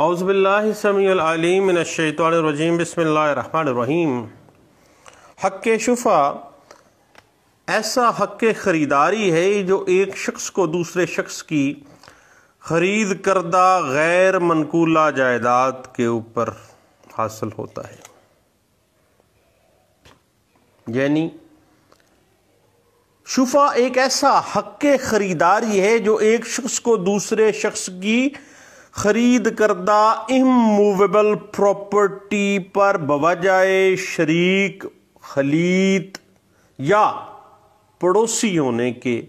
अउज़बिल्लासमीम बसमीम हक शफा ऐसा हक ख़रीदारी है जो एक शख्स को दूसरे शख्स की खरीद करदा गैर मनकूला जायदाद के ऊपर हासिल होता है यानी शफा एक ऐसा हक ख़रीदारी है जो एक शख्स को दूसरे शख्स की खरीद करदा इमूवेबल प्रॉपर्टी पर बवजाए शरीक खलीत या पड़ोसी होने के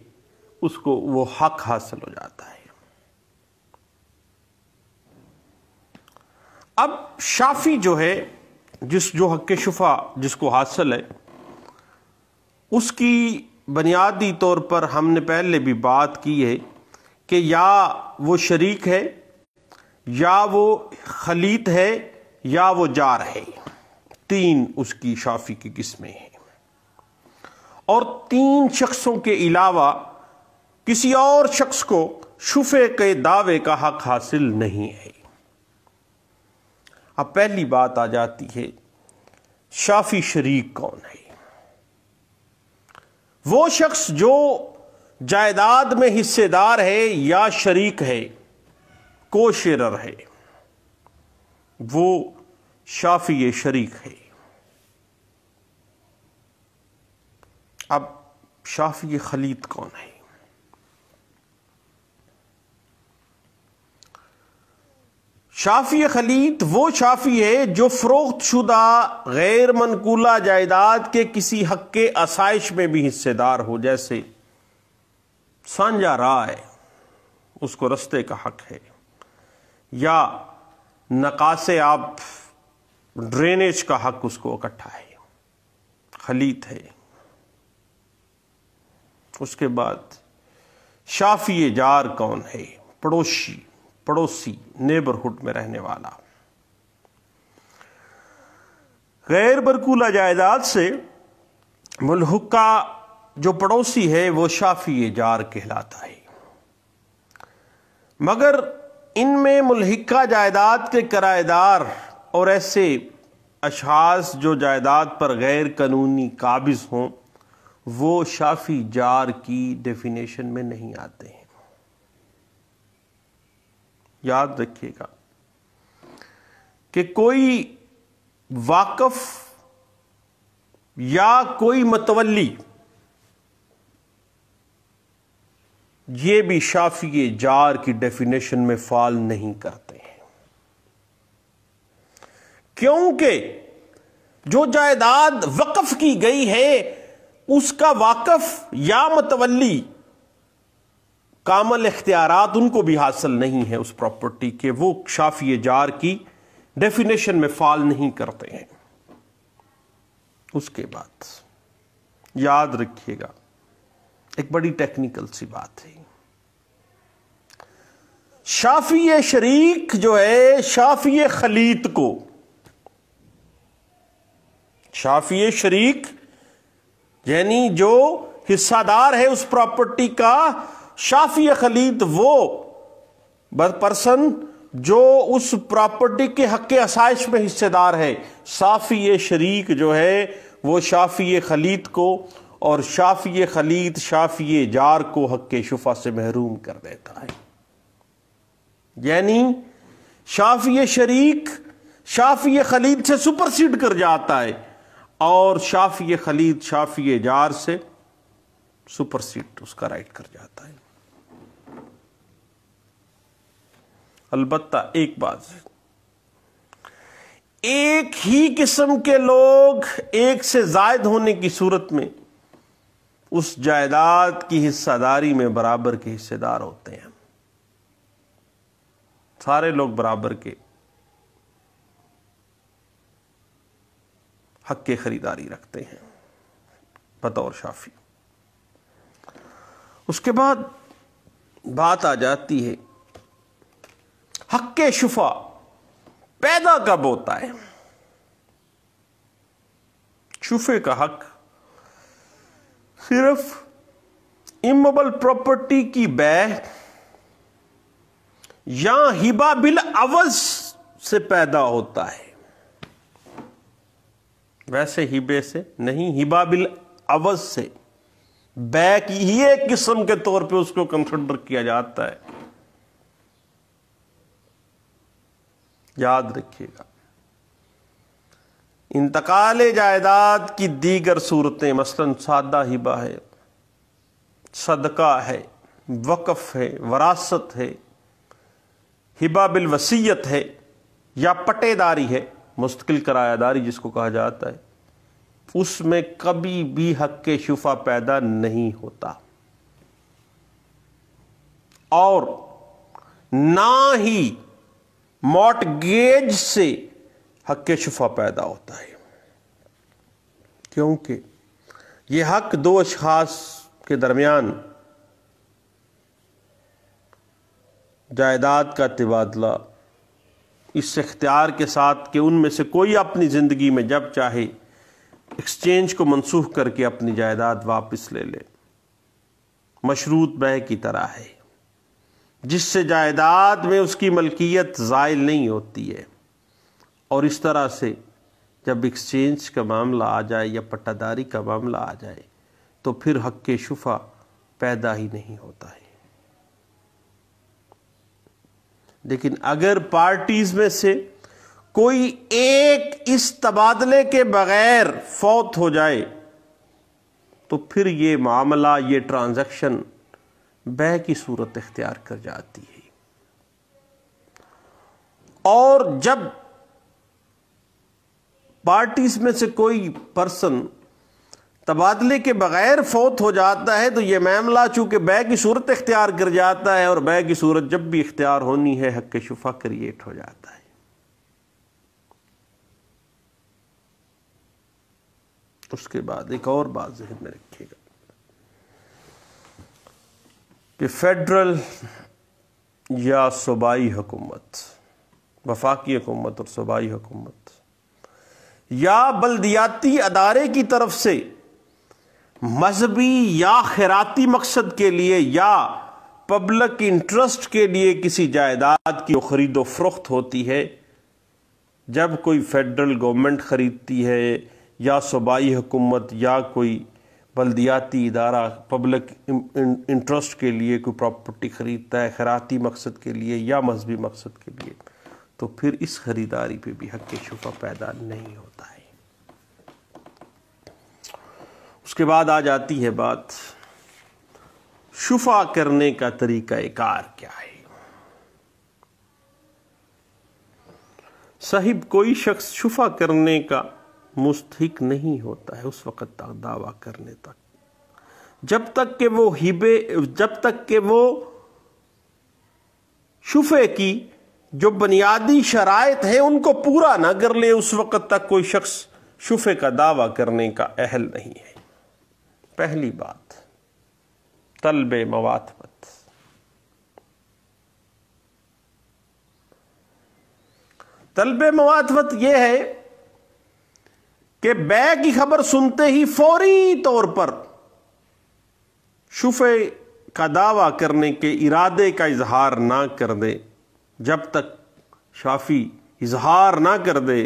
उसको वो हक हासिल हो जाता है अब शाफी जो है जिस जो हक शफा जिसको हासिल है उसकी बुनियादी तौर पर हमने पहले भी बात की है कि या वो शरीक है या वो खलीत है या वो जार है तीन उसकी शाफी की किस्में हैं और तीन शख्सों के अलावा किसी और शख्स को शुफे के दावे का हक हासिल नहीं है अब पहली बात आ जाती है शाफी शरीक कौन है वो शख्स जो जायदाद में हिस्सेदार है या शरीक है कोशरर है वो शाफी शरीक है अब शाफी खलीद कौन है शाफी खलीद वो शाफी है जो फरोख्त शुदा गैर मनकूला जायदाद के किसी हक के आसाइश में भी हिस्सेदार हो जैसे सांझा राय उसको रस्ते का हक है या नकाश आप ड्रेनेज का हक उसको इकट्ठा है खलीत है उसके बाद शाफी जार कौन है पड़ोसी पड़ोसी नेबरहुड में रहने वाला गैर बरकूला जायदाद से मुलहक जो पड़ोसी है वो शाफी जार कहलाता है मगर इनमें मुलहिका जायदाद के कराएदार और ऐसे अशास जो जायदाद पर गैर कानूनी काबिज हों वो शाफी जार की डेफिनेशन में नहीं आते हैं याद रखिएगा कि कोई वाकफ या कोई मतवली ये भी शाफी जार की डेफिनेशन में फाल नहीं करते हैं क्योंकि जो जायदाद वक्फ की गई है उसका वाकफ या मतवली कामल इख्तियार उनको भी हासिल नहीं है उस प्रॉपर्टी के वो शाफी जार की डेफिनेशन में फाल नहीं करते हैं उसके बाद याद रखिएगा एक बड़ी टेक्निकल सी बात है शाफी शरीक जो है शाफी खलीत को शाफी शरीक यानी जो हिस्सादार है उस प्रॉपर्टी का शाफी खलीत वो पर्सन जो उस प्रॉपर्टी के हक के आसाइश में हिस्सेदार है साफी शरीक जो है वो शाफी खलीत को और शाफिय खलीद शाफिय जार को हक के शुफा से महरूम कर देता है यानी शाफिय शरीक शाफी खलीद से सुपरसीड कर जाता है और शाफिय खलीद शाफिय जार से सुपरसीड उसका राइट कर जाता है अलबत्ता एक बात एक ही किस्म के लोग एक से जायद होने की सूरत में उस जायदाद की हिस्सादारी में बराबर के हिस्सेदार होते हैं सारे लोग बराबर के हक के खरीदारी रखते हैं बतौर शाफी उसके बाद बात आ जाती है हक के शुफा पैदा कब होता है शुफे का हक सिर्फ इमोबल प्रॉपर्टी की बै या हिबा बिल अवज से पैदा होता है वैसे हिबे से नहीं हिबा बिल अवज से बैक ही एक किस्म के तौर पे उसको कंसिडर किया जाता है याद रखिएगा इंतकाल जायदाद की दीगर सूरतें मसलन सादा हिबा है सदका है वक़फ़ है वरासत है हिबा बिल वसीयत है या पटेदारी है मुस्तकिल करायादारी जिसको कहा जाता है उसमें कभी भी हक के शुफा पैदा नहीं होता और ना ही मॉटगेज से हक शफा पैदा होता है क्योंकि ये हक दो अशास के दरमियान जायदाद का तबादला इस इख्तियार के साथ कि उनमें से कोई अपनी ज़िंदगी में जब चाहे एक्सचेंज को मनसूख करके अपनी जायदाद वापस ले ले मशरूत बह की तरह है जिससे जायदाद में उसकी मलकियत ज़ायल नहीं होती है और इस तरह से जब एक्सचेंज का मामला आ जाए या पट्टादारी का मामला आ जाए तो फिर हक के शुफा पैदा ही नहीं होता है लेकिन अगर पार्टीज में से कोई एक इस तबादले के बगैर फौत हो जाए तो फिर ये मामला ये ट्रांजैक्शन बह की सूरत इख्तियार कर जाती है और जब पार्टीज में से कोई पर्सन तबादले के बगैर फौत हो जाता है तो यह मामला चूंकि बै की सूरत इख्तियार कर जाता है और बै की सूरत जब भी इख्तियार होनी है हक शुफा क्रिएट हो जाता है उसके बाद एक और बात जहन में रखिएगा कि फेडरल या सूबाई हुकूमत वफाकी हुकूमत और सूबाई हुकूमत या बल्दियाती अदारे की तरफ से मजहबी या खैराती मकसद के लिए या पब्लिक इंटरेस्ट के लिए किसी जायदाद की खरीदो फरोख्त होती है जब कोई फेडरल गवर्नमेंट ख़रीदती है या सूबाई हुकूमत या कोई बल्दियाती इदारा पब्लिक इंटरेस्ट के लिए कोई प्रॉपर्टी ख़रीदता है खराती मकसद के लिए या मजहबी मकसद के लिए तो फिर इस ख़रीदारी पे भी हक शुफा पैदा नहीं होता उसके बाद आ जाती है बात शुफा करने का तरीका कार क्या है साहिब कोई शख्स शुफा करने का मुस्तक नहीं होता है उस वक़्त तक दावा करने तक जब तक के वो हिबे जब तक के वो शुफे की जो बुनियादी शरात है उनको पूरा ना कर ले उस वक़्त तक कोई शख्स शुफे का दावा करने का अहल नहीं है पहली बात तलब मवातपत तलब मवातपत यह है कि बै की खबर सुनते ही फौरी तौर पर शुफे का दावा करने के इरादे का इजहार ना कर दे जब तक शाफी इजहार ना कर दे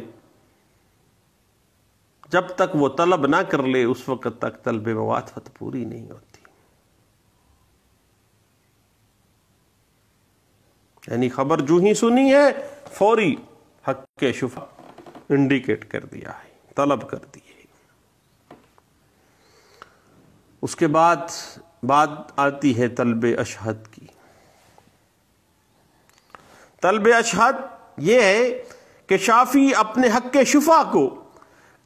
जब तक वो तलब ना कर ले उस वक़्त तक तलब मवाफत पूरी नहीं होती यानी खबर जो ही सुनी है फौरी हक के शुफा इंडिकेट कर दिया है तलब कर दी है उसके बाद बात आती है तलब अशहद की तलब अशहद यह है कि शाफी अपने हक के शुफा को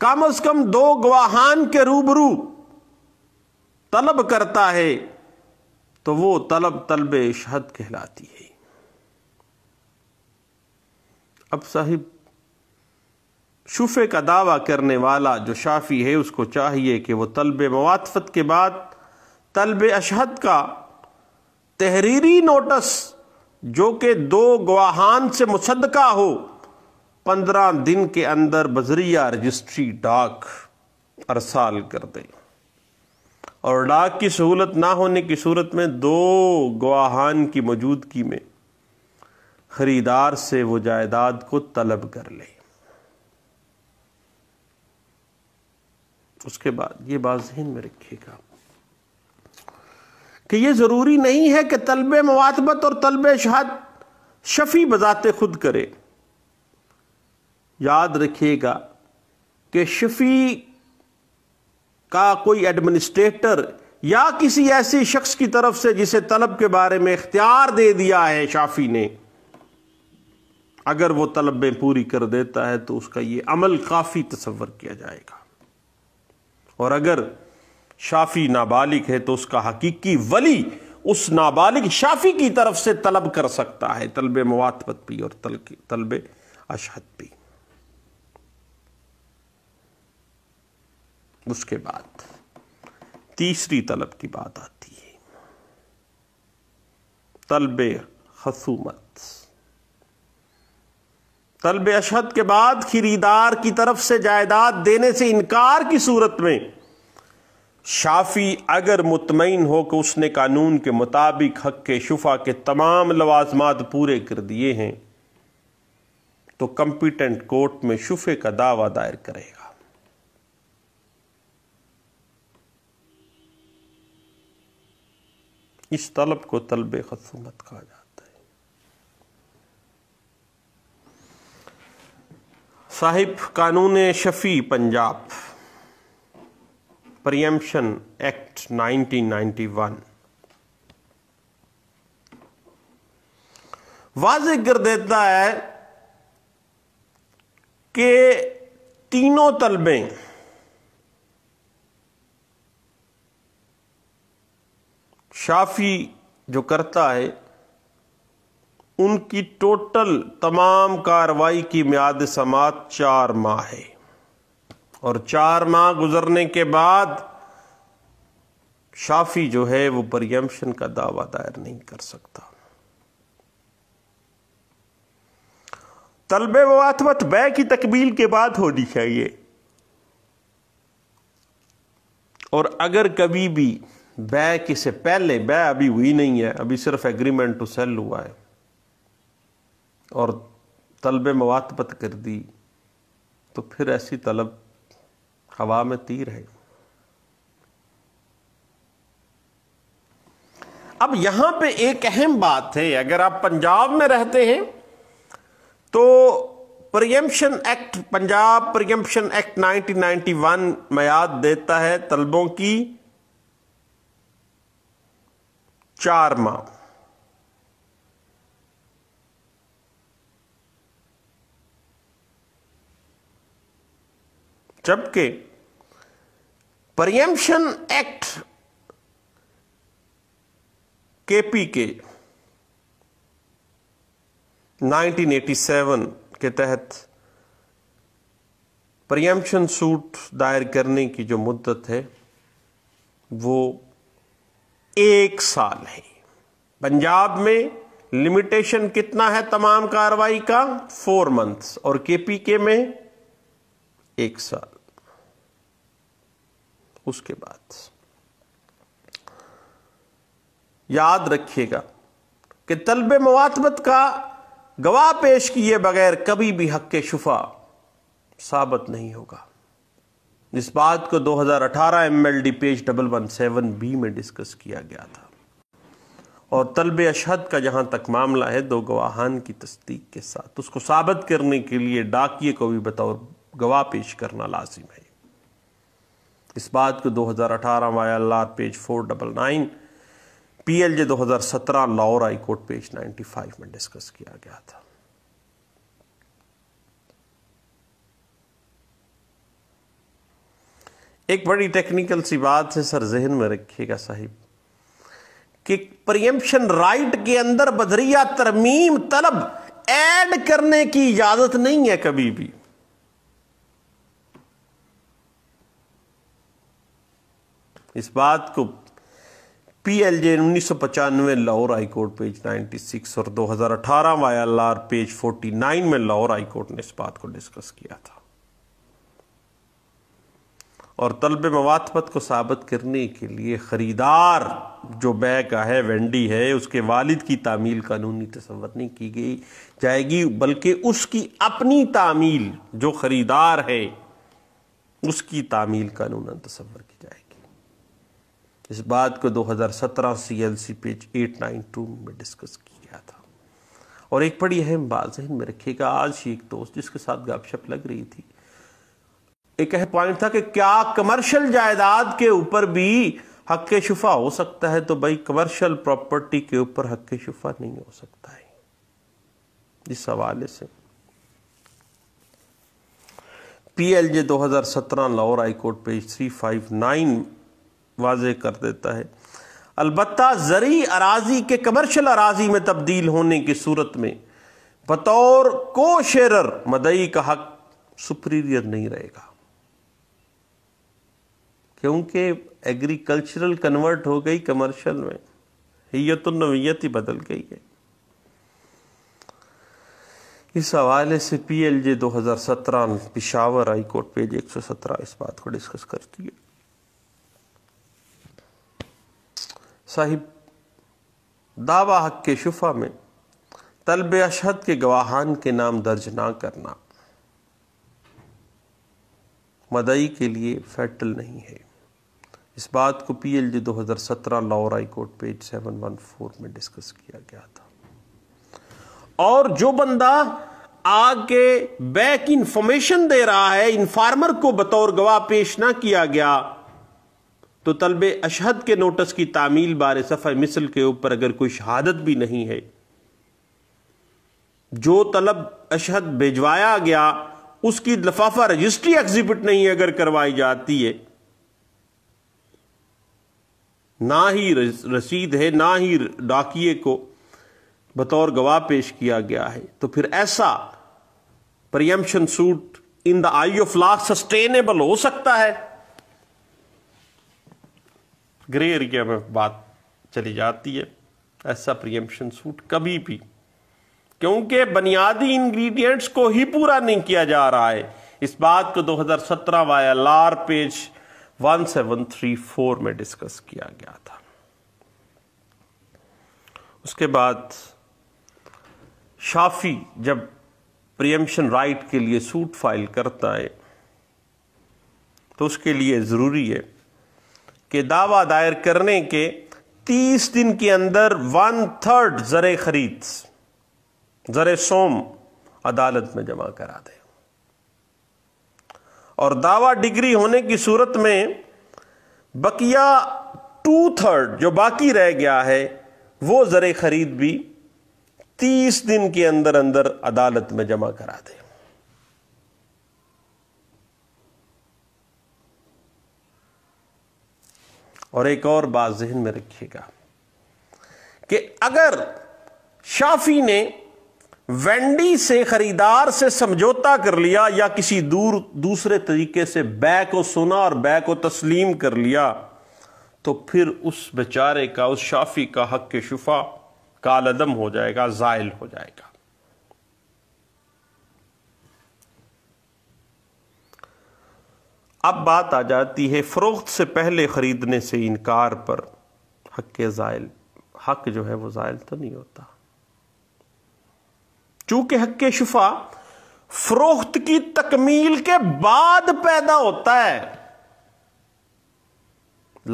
कम अज कम दो गवाहान के रूबरू तलब करता है तो वो तलब तलब शहद कहलाती है अब साहिब शुफे का दावा करने वाला जो शाफी है उसको चाहिए कि वो तलब मवातफत के बाद तलब अशहद का तहरीरी नोटिस जो कि दो गवाहान से मुसदका हो पंद्रह दिन के अंदर बजरिया रजिस्ट्री डाक अरसाल कर दे और डाक की सहूलत ना होने की सूरत में दो गवाहान की मौजूदगी में खरीदार से वो जायदाद को तलब कर ले उसके बाद ये बात जहन में रखिएगा कि ये ज़रूरी नहीं है कि तलब मवातबत और तलब शहाद शफी बजाते खुद करे याद रखिएगा कि शफी का कोई एडमिनिस्ट्रेटर या किसी ऐसे शख्स की तरफ से जिसे तलब के बारे में इख्तियार दे दिया है शाफी ने अगर वो तलबें पूरी कर देता है तो उसका ये अमल काफ़ी तस्वर किया जाएगा और अगर शाफी नाबालिग है तो उसका हकीकी वली उस नाबालिग शाफी की तरफ से तलब कर सकता है तलब मवातबत भी और तलब अशहद भी उसके बाद तीसरी तलब की बात आती है तलब खसूमत तलब अशहद के बाद खरीदार की तरफ से जायदाद देने से इनकार की सूरत में शाफी अगर मुतमिन हो कि उसने कानून के मुताबिक हक के शुफा के तमाम लवाजमात पूरे कर दिए हैं तो कंपिटेंट कोर्ट में शुफे का दावा दायर करेगा इस तलब को तलब खसूमत कहा जाता है साहिब कानून शफी पंजाब प्रियम्पन एक्ट 1991 वाज कर देता है कि तीनों तलबें शाफी जो करता है उनकी टोटल तमाम कार्रवाई की म्याद समात चार माह है और चार माह गुजरने के बाद शाफी जो है वो परियम्शन का दावा दायर नहीं कर सकता तलबे वातवत बै की तकबील के बाद होनी चाहिए और अगर कभी भी बै किसे पहले बै अभी हुई नहीं है अभी सिर्फ एग्रीमेंट टू सेल हुआ है और तलब मवातबत कर दी तो फिर ऐसी तलब हवा में तीर है अब यहां पे एक अहम बात है अगर आप पंजाब में रहते हैं तो preemption act Punjab preemption act 1991 मयाद देता है तलबों की चार माह जबकि परियम्पशन एक्ट केपी के 1987 के तहत परियम्पशन सूट दायर करने की जो मुद्दत है वो एक साल है पंजाब में लिमिटेशन कितना है तमाम कार्रवाई का फोर मंथ्स और केपीके में एक साल उसके बाद याद रखिएगा कि तलब मवातबत का गवाह पेश किए बगैर कभी भी हक शुफा साबित नहीं होगा इस बात को 2018 MLD page double one seven B में डिस्कस किया गया था और तलब अशहद का जहां तक मामला है दो गवाहान की तस्दीक के साथ उसको साबित करने के लिए डाकिए को भी बतौर गवाह पेश करना लाजिम है इस बात को 2018 हजार अठारह R page four double nine P L J दो हजार सत्रह लाहौर हाईकोर्ट पेज फाइव में डिस्कस किया गया था एक बड़ी टेक्निकल सी बात है सर जहन में रखिएगा साहिब कि प्रियम्पशन राइट के अंदर बदरिया तरमीम तलब ऐड करने की इजाजत नहीं है कभी भी इस बात को पी एल जे उन्नीस सौ पचानवे लाहौर हाईकोर्ट पेज 96 और 2018 वाई एल आर पेज 49 में लाहौर हाईकोर्ट ने इस बात को डिस्कस किया था और तलब मवातमत को साबित करने के लिए ख़रीदार जो बै का है वेंडी है उसके वालिद की तामील कानूनी तस्वर नहीं की गई जाएगी बल्कि उसकी अपनी तामील जो ख़रीदार है उसकी तामील कानून तस्वर की जाएगी इस बात को 2017 सीएलसी पेज 892 में डिस्कस किया था और एक बड़ी अहम बात जहन में रखिएगा आज ही एक दोस्त जिसके साथ गपशप लग रही थी एक अहम पॉइंट था कि क्या कमर्शियल जायदाद के ऊपर भी हक शुफा हो सकता है तो भाई कमर्शियल प्रॉपर्टी के ऊपर हक शुफा नहीं हो सकता है इस हवाले से PLJ 2017 Lahore high court page 359 वाजे कर देता है अलबत् जरी अराजी के कमर्शल अराजी में तब्दील होने की सूरत में बतौर को शेर मदई का हक सुप्रीरियर नहीं रहेगा क्योंकि एग्रीकल्चरल कन्वर्ट हो गई कमर्शियल में हीयत नवीयत ही बदल गई है इस हवाले से पी एल जे दो हज़ार सत्रह पिशावर हाई कोर्ट पेज एक सौ सत्रह इस बात को डिस्कस करती है साहिब दावा हक के शुफा में तलब अशहद के गवाहान के नाम दर्ज ना करना मदई के लिए फैटल नहीं है इस बात को पीएलजी 2017 हाई कोर्ट पेज 714 में डिस्कस किया गया था और जो बंदा आगे बैक इंफॉर्मेशन दे रहा है इंफार्मर को बतौर गवाह पेश ना किया गया तो तलब अशहद के नोटिस की तामील बार सफ़ मिसल के ऊपर अगर कोई शहादत भी नहीं है जो तलब अशहद भिजवाया गया उसकी लफाफा रजिस्ट्री एग्जिबिट नहीं अगर करवाई जाती है ना ही रसीद है ना ही डाकिए को बतौर गवाह पेश किया गया है तो फिर ऐसा preemption suit in the eye of law sustainable हो सकता है ग्रे एरिया में बात चली जाती है ऐसा प्रियम्पन सूट कभी भी क्योंकि बुनियादी इंग्रेडिएंट्स को ही पूरा नहीं किया जा रहा है इस बात को 2017 वाया लार पेज 1734 में डिस्कस किया गया था उसके बाद शाफी जब प्रियम्पशन राइट के लिए सूट फाइल करता है तो उसके लिए ज़रूरी है कि दावा दायर करने के 30 दिन के अंदर वन थर्ड जरे खरीद जरे सोम अदालत में जमा करा दे और दावा डिग्री होने की सूरत में बकिया टू थर्ड जो बाकी रह गया है वो जरे खरीद भी तीस दिन के अंदर अंदर अदालत में जमा करा दे और एक और बात जहन में रखिएगा कि अगर शाफी ने वेंडी से खरीदार से समझौता कर लिया या किसी दूर दूसरे तरीके से बै को सुना और बै को तस्लीम कर लिया तो फिर उस बेचारे का उस शाफी का हक के शुफा कालदम हो जाएगा जायल हो जाएगा अब बात आ जाती है फरोख्त से पहले ख़रीदने से इनकार पर हक के जायल हक जो है वो जायल तो नहीं होता चूंकि हक शफा फरोख्त की तकमील के बाद पैदा होता है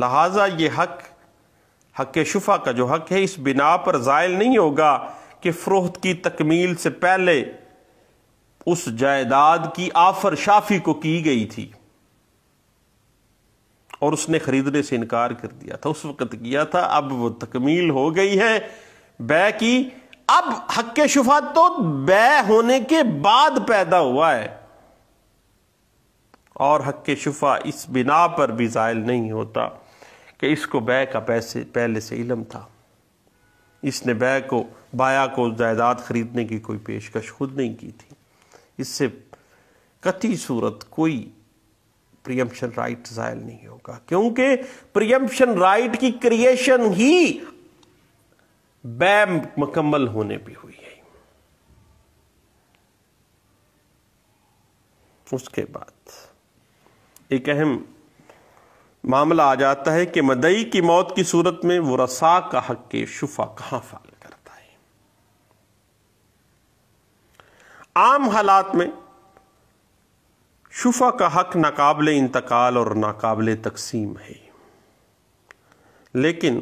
लिहाजा ये हक हक शफा का जो हक है इस बिना पर जायल नहीं होगा कि फरोख्त की तकमील से पहले उस जायदाद की आफर शाफी को की गई थी और उसने खरीदने से इनकार कर दिया था उस वक्त किया था अब वो तकमील हो गई है बै की अब हक शुफा तो बै होने के बाद पैदा हुआ है और हक शुफा इस बिना पर भी जायल नहीं होता कि इसको बै का पैसे पहले से इलम था इसने बै को बाया को जायदाद खरीदने की कोई पेशकश खुद नहीं की थी इससे कति सूरत कोई प्रियम्पशन राइट जायल नहीं होगा क्योंकि प्रियम्पशन राइट की क्रिएशन ही बैम मुकम्मल होने पे हुई है उसके बाद एक अहम मामला आ जाता है कि मदई की मौत की सूरत में वो रसा का हक के शुफा कहां फाल करता है आम हालात में शुफा का हक नाकबले इंतकाल और नाकबले तकसीम है लेकिन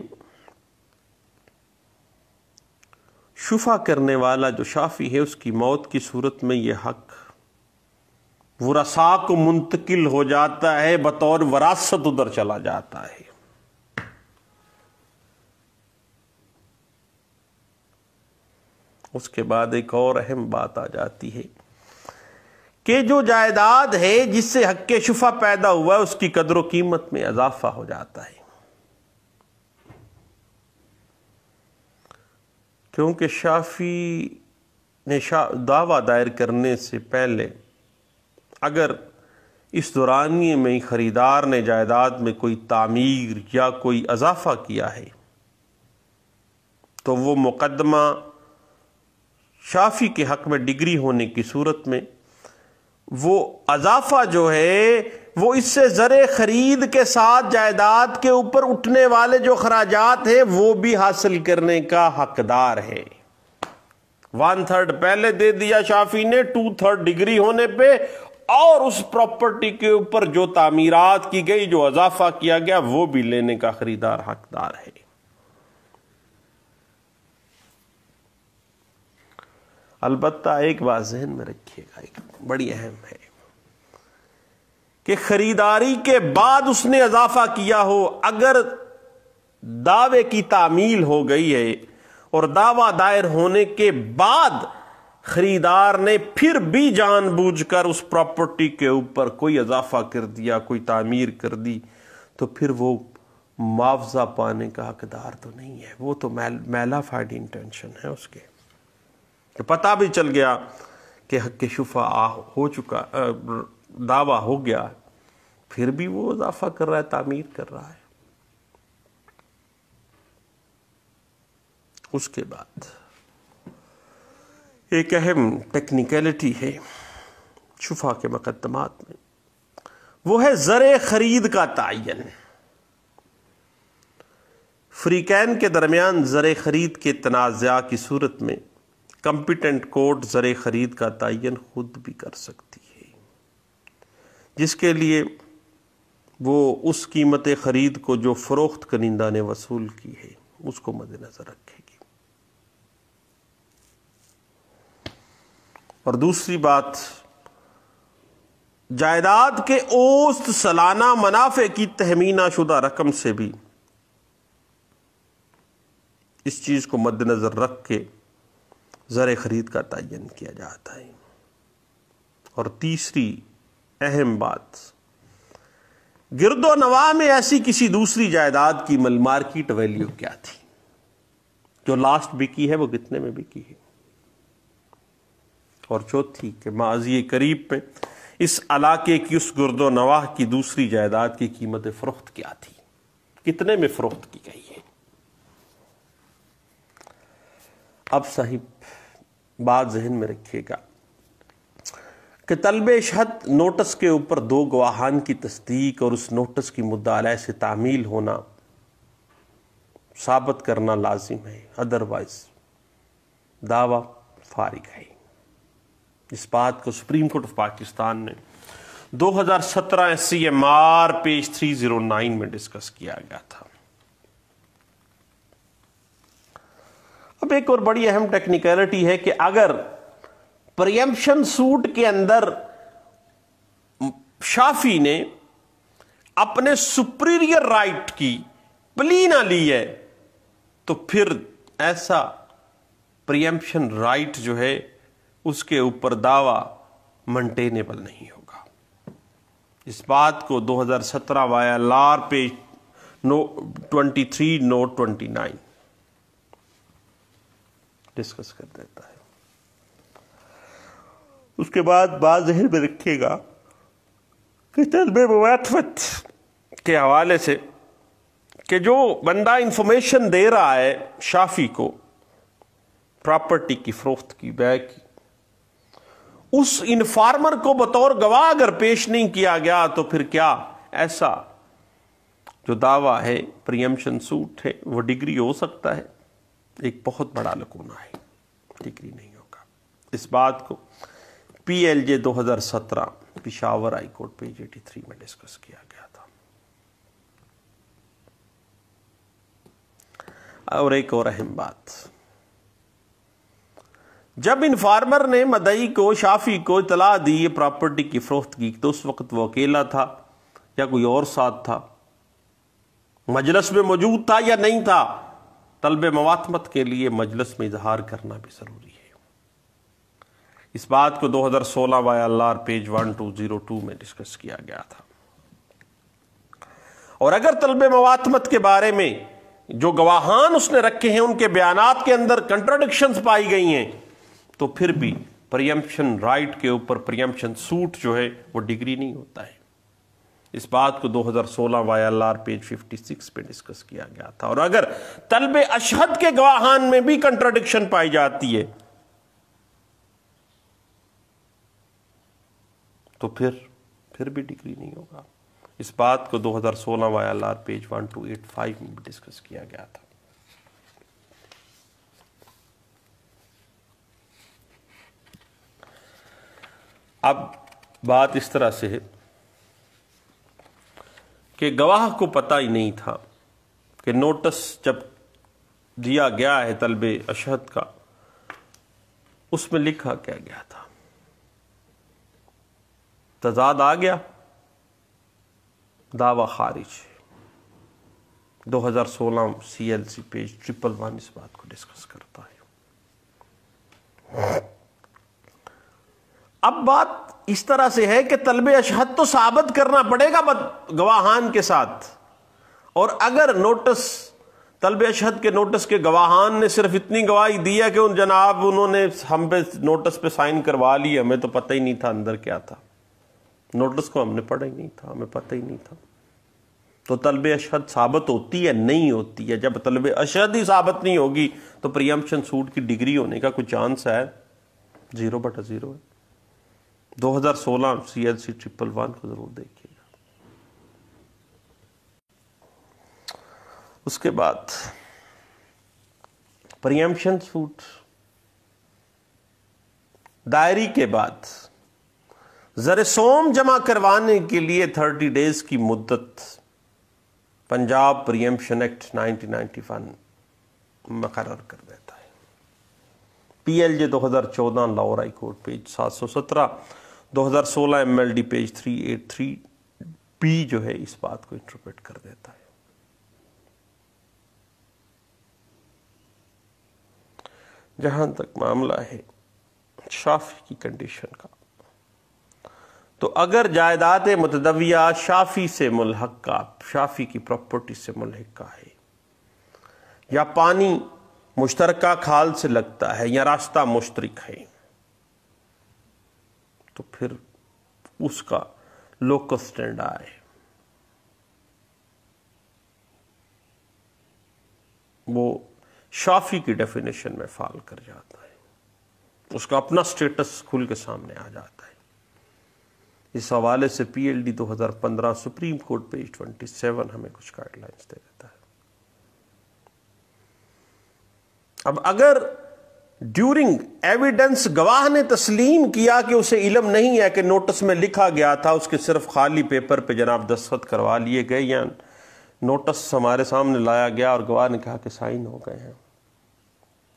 शुफा करने वाला जो शाफी है उसकी मौत की सूरत में यह हक वसा को मुंतकिल हो जाता है बतौर वरासत उधर चला जाता है उसके बाद एक और अहम बात आ जाती है कि जो जायदाद है जिससे हक के शुफा पैदा हुआ है उसकी कदर कीमत में इजाफा हो जाता है क्योंकि शाफी ने शा दावा दायर करने से पहले अगर इस दौरानिए में ख़रीदार ने जायदाद में कोई तामीर या कोई अजाफा किया है तो वो मुकदमा शाफी के हक में डिग्री होने की सूरत में वो अजाफा जो है वो इससे ज़र खरीद के साथ जायदाद के ऊपर उठने वाले जो खराजात हैं वो भी हासिल करने का हकदार है वन थर्ड पहले दे दिया शाफी ने टू थर्ड डिग्री होने पे और उस प्रॉपर्टी के ऊपर जो तामीरात की गई जो अजाफा किया गया वो भी लेने का खरीदार हकदार है अलबत्ता एक बात जहन में रखिएगा एक बड़ी अहम है कि खरीदारी के बाद उसने इजाफा किया हो अगर दावे की तामील हो गई है और दावा दायर होने के बाद खरीदार ने फिर भी जानबूझकर उस प्रॉपर्टी के ऊपर कोई इजाफा कर दिया कोई तामीर कर दी तो फिर वो मुआवजा पाने का हकदार तो नहीं है वो तो मैल मेलाफाइड इंटेंशन है उसके तो पता भी चल गया कि हक शुफा हो चुका दावा हो गया फिर भी वो इजाफा कर रहा है तामीर कर रहा है उसके बाद एक अहम टेक्निकलिटी है शुफा के मकदमात में वो है ज़र खरीद का तयन फ्रीकैन के दरमियान ज़र खरीद के तनाज़ा की सूरत में कंपिटेंट कोर्ट ज़र खरीद का तयन खुद भी कर सकती है जिसके लिए वो उस कीमत ख़रीद को जो फ़रोख्त कनिंदा ने वसूल की है उसको मद्देनजर रखेगी और दूसरी बात जायदाद के औस्त सालाना मुनाफे की तहमीना शुदा रकम से भी इस चीज़ को मद्दनज़र रख के ज़र ख़रीद का तयन किया जाता है और तीसरी अहम बात गिरदो नवा में ऐसी किसी दूसरी जायदाद की मल मार्केट वैल्यू क्या थी जो लास्ट बिकी है वो कितने में बिकी है और चौथी के माजी करीब पे इस इलाके की उस गुरदो नवाह की दूसरी जायदाद की कीमत फरोख्त क्या थी कितने में फरोख्त की गई है अब साहिब बात जहन में रखिएगा कि तलब शहद नोटस के ऊपर दो गवाहान की तस्दीक और उस नोटस की मुद्दा से तामील होना साबित करना लाजिम है अदरवाइज दावा फारिग है इस बात को सुप्रीम कोर्ट ऑफ पाकिस्तान ने 2017 S C M R page 309 में डिस्कस किया गया था अब एक और बड़ी अहम टेक्निकलिटी है कि अगर प्रियम्पन सूट के अंदर शाफी ने अपने सुप्रीरियर राइट की प्ली ना ली है तो फिर ऐसा प्रियम्पशन राइट जो है उसके ऊपर दावा मंटेनेबल नहीं होगा इस बात को 2017 वाया लार पे नो 23 नो 29 डिस्कस कर देता है उसके बाद बात जहन में रखिएगा कि तलब मुआफत के हवाले से कि जो बंदा इंफॉर्मेशन दे रहा है शाफी को प्रॉपर्टी की फरोख्त की बै की उस इन्फार्मर को बतौर गवाह अगर पेश नहीं किया गया तो फिर क्या ऐसा जो दावा है प्रियमशन सूट है वो डिग्री हो सकता है एक बहुत बड़ा लकोना है डिग्री नहीं होगा इस बात को पीएलजे 2017 दो हज़ार सत्रह Peshawar high court page eighty three में डिस्कस किया गया था और एक और अहम बात जब इन्फार्मर ने मदई को शाफी को इतला दी ये प्रॉपर्टी की फरोख्त की तो उस वक्त वो अकेला था या कोई और साथ था मजलस में मौजूद था या नहीं था तलब मवात्मत के लिए मजलस में इजहार करना भी ज़रूरी है इस बात को 2016 बाय अल्लाह पेज 1202 में डिस्कस किया गया था और अगर तलब मवातमत के बारे में जो गवाहान उसने रखे हैं उनके बयान के अंदर कंट्रोडिक्शन पाई गई हैं तो फिर भी प्रियम्पन राइट के ऊपर प्रियम्पन सूट जो है वो डिग्री नहीं होता है इस बात को 2016 वाई एल आर पेज 56 पे डिस्कस किया गया था और अगर तलब अशहद के गवाहान में भी कंट्रोडिक्शन पाई जाती है तो फिर फिर भी डिग्री नहीं होगा इस बात को 2016 वाई एल आर पेज 1285 में भी डिस्कस किया गया था अब बात इस तरह से है कि गवाह को पता ही नहीं था कि नोटिस जब दिया गया है तलबे अशहद का उसमें लिखा क्या गया था तजाद आ गया दावा खारिज 2016 सीएलसी पेज ट्रिपल वन इस बात को डिस्कस करता है अब बात इस तरह से है कि तलब अशहद तो साबित करना पड़ेगा गवाहान के साथ और अगर नोटिस तलब अशहद के नोटिस के गवाहान ने सिर्फ इतनी गवाही दी है कि उन जनाब उन्होंने हम पे नोटिस पे साइन करवा ली हमें तो पता ही नहीं था अंदर क्या था नोटिस को हमने पढ़ा ही नहीं था हमें पता ही नहीं था तो तलब अशद साबित होती है नहीं होती है जब तलब अशद ही साबित नहीं होगी तो प्रियमशन सूट की डिग्री होने का कोई चांस है जीरो बटा जीरो है सोलह C L C triple one को जरूर देखिएगा उसके बाद प्रियमशन सूट डायरी के बाद जरसोम जमा करवाने के लिए थर्टी डेज की मुद्दत पंजाब प्रियम्पन एक्ट 1991 वन कर देता है PLJ 2014 Lahore high court page 717 2016 MLD page 383 B जो है इस बात को इंटरप्रेट कर देता है जहां तक मामला है शाफी की कंडीशन का तो अगर जायदाद मतदविया शाफी से मुलहक्का शाफी की प्रॉपर्टी से मुलहक्का है या पानी मुश्तरका खाल से लगता है या रास्ता मुश्तरक है तो फिर उसका लोकल स्टैंड आए वो शाफी की डेफिनेशन में फाल कर जाता है उसका अपना स्टेटस खुल के सामने आ जाता है इस हवाले से पीएलडी 2015 सुप्रीम कोर्ट पेज 27 हमें कुछ गाइडलाइंस दे देता है अब अगर ड्यूरिंग एविडेंस गवाह ने तस्लीम किया कि उसे इलम नहीं है कि नोटिस में लिखा गया था उसके सिर्फ खाली पेपर पे जनाब दस्खत करवा लिए गए या नोटिस हमारे सामने लाया गया और गवाह ने कहा कि साइन हो गए हैं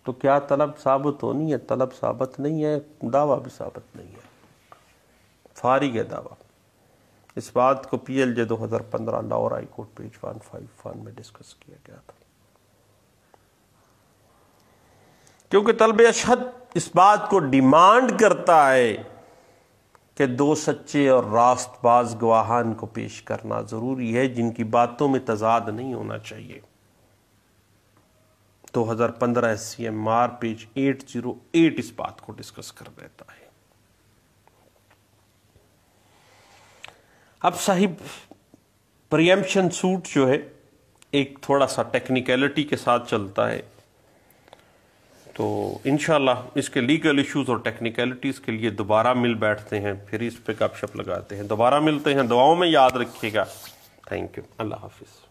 तो क्या तलब साबित होनी है तलब साबित नहीं है दावा भी साबित नहीं है फारिग है दावा इस बात को पी एल जे दो हज़ार पंद्रह Lahore high court page one five one में डिस्कस किया गया था क्योंकि तलब अशद इस बात को डिमांड करता है कि दो सच्चे और रास्तबाज गवाहान को पेश करना ज़रूरी है जिनकी बातों में तजाद नहीं होना चाहिए 2015 C M R page eight इस बात को डिस्कस कर देता है अब साहिब प्रियम्पशन सूट जो है एक थोड़ा सा टेक्निकलिटी के साथ चलता है तो इन इसके लीगल इश्यूज़ और टेक्निकलिटीज़ के लिए दोबारा मिल बैठते हैं फिर इस पर गपशप लगाते हैं दोबारा मिलते हैं दुआओं में याद रखिएगा थैंक यू अल्लाह हाफिज़